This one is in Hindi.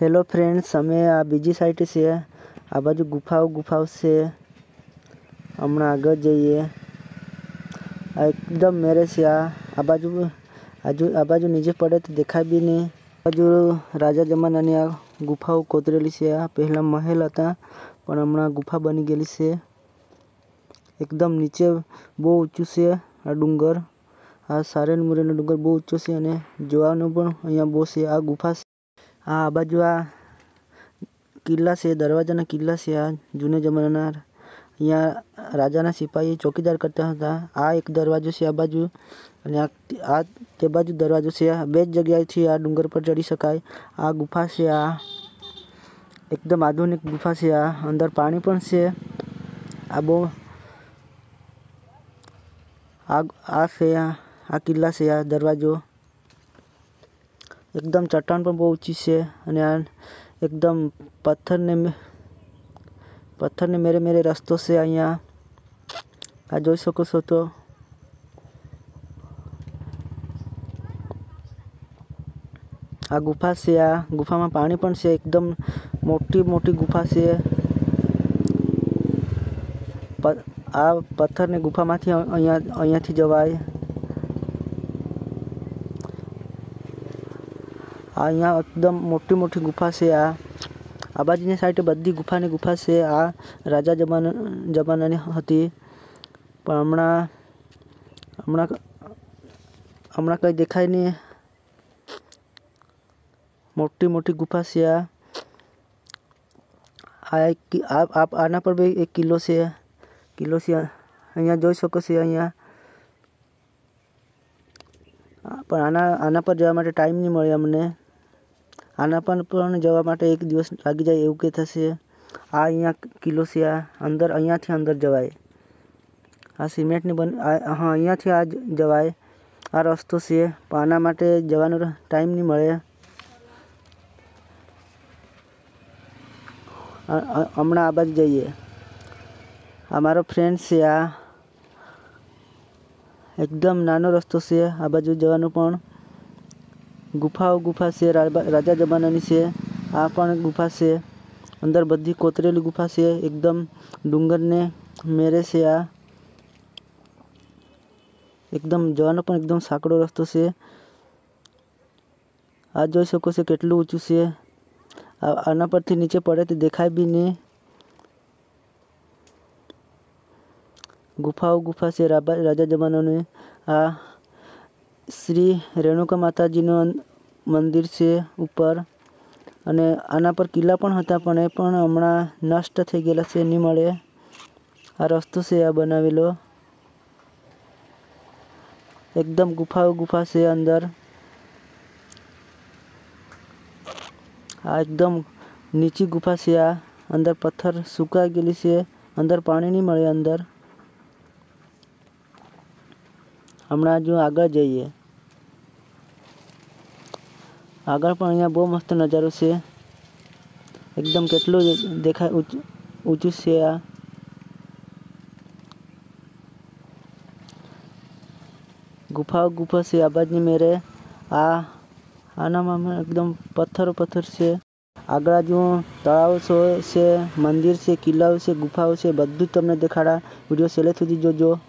हेलो फ्रेंड्स हमें आ बीजी साइड से आ बाजू गुफाओ गुफाओ से हम आग जाइए एकदम मेरे से आ आज आजू आबाजू नीचे पड़े तो देखा भी नहीं बाजू राजा जमा ने गुफाओ कोतरेली से आ पहला महल था पर हम गुफा बनी गए से एकदम नीचे बहुत ऊँचू से आ डूंगर आ सारे मुरे डूंगर बहुत ऊँचो से जो अँ बहुत से आ गुफा से આ બાજુ આ કિલ્લા છે દરવાજાના કિલ્લા છે આ જૂના જમાનાના અહીંયા રાજાના સિપાહી ચોકીદાર કરતા હતા આ એક દરવાજો છે આ બાજુ અને આ તે બાજુ દરવાજો છે બે જ જગ્યાએથી આ ડુંગર પર ચડી શકાય આ ગુફા છે આ એકદમ આધુનિક ગુફા છે આ અંદર પાણી પણ છે આ બહુ આ આ છે આ આ કિલ્લા છે આ દરવાજો एकदम चट्टान पर बहुत ऊँची से एकदम पत्थर ने पत्थर ने मेरे मेरे रास्तों से अँ आज सको सो तो आ गुफा से आ गुफा में पानी पन से एकदम मोटी मोटी गुफा से प, आ पत्थर ने गुफा में अँ थी जवाय आ यहाँ एकदम मोटी मोटी गुफा से आ आबाजी साइड बदी गुफा ने गुफा से आ राजा जमा जमा पर हम हम हम कहीं देखा नहीं मोटी मोटी गुफा से आ आए कि आप आप आना पर भी एक किलो से किलो से यहाँ जो सको से यहाँ पर आना आना पर जाने टाइम नहीं मे हमने અનાપણ પૂર્ણ જવા માટે એક દિવસ લાગી જાય એવું કે થશે આ અહીંયા કિલોsia અંદર અહીંયા થી અંદર જવાય આ સિમેન્ટ ની આ અહીંયા થી આજ જવાય આ રસ્તો થી પાના માટે જવાનો ટાઈમ ની મળે તો હમણા આ બાજુ જઈએ અમારો ફ્રેન્ડsia એકદમ નાનો રસ્તો થી આ બાજુ જવાનો પણ गुफा गुफा से राजा जमानानी से आपन गुफा से अंदर बद्दी कोतरेली गुफा से एकदम डूंगर ने मेरे से आ एकदम जवान एकदम साकड़ो रस्तों से आज जो सको से केटल ऊँचू से आना पर थी नीचे पड़े तो देखा भी नहीं गुफा गुफा से राजा जमानों ने आ શ્રી રેણુકા માતાજીનું મંદિર છે ઉપર અને આના પર કિલ્લા પણ હતા પણ એ પણ હમણાં નષ્ટ થઈ ગયેલા છે નહીં મળે આ રસ્તો છે આ બનાવેલો એકદમ ગુફાઓ ગુફા છે અંદર આ એકદમ નીચી ગુફા છે આ અંદર પથ્થર સુકાઈ ગયેલી છે અંદર પાણી નહીં મળે અંદર હમણાં જો આગળ જઈએ आगर पर अँ बहुत मस्त नजारो से एकदम के देखा ऊँचू से आ गुफा गुफा से आवाज नहीं मेरे आ आना एकदम पत्थर पत्थर से आगरा जो तला से मंदिर से किलाओ से गुफाओ से बधु तमने देखाड़ा वीडियो सेलेक्ट सुधी जो जो